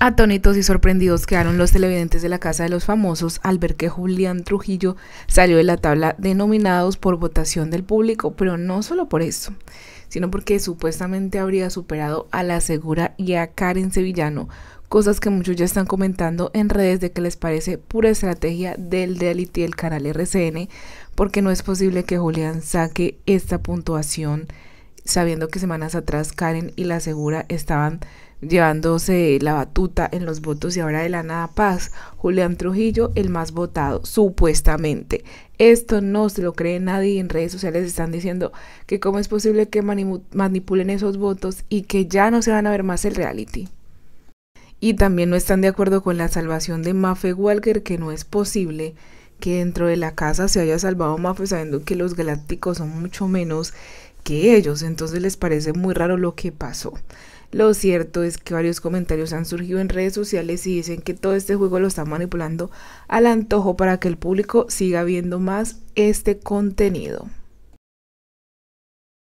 Atónitos y sorprendidos quedaron los televidentes de la Casa de los Famosos al ver que Julián Trujillo salió de la tabla de nominados por votación del público, pero no solo por eso, sino porque supuestamente habría superado a la Segura y a Karen Sevillano, cosas que muchos ya están comentando en redes de que les parece pura estrategia del reality del canal RCN, porque no es posible que Julián saque esta puntuación sabiendo que semanas atrás Karen y la Segura estaban llevándose la batuta en los votos y ahora de la nada paz. Julián Trujillo, el más votado, supuestamente. Esto no se lo cree nadie. En redes sociales están diciendo que cómo es posible que manipulen esos votos y que ya no se van a ver más el reality. Y también no están de acuerdo con la salvación de Mafe Walker, que no es posible que dentro de la casa se haya salvado Mafe sabiendo que los galácticos son mucho menos ellos, entonces les parece muy raro lo que pasó. Lo cierto es que varios comentarios han surgido en redes sociales y dicen que todo este juego lo están manipulando al antojo para que el público siga viendo más este contenido.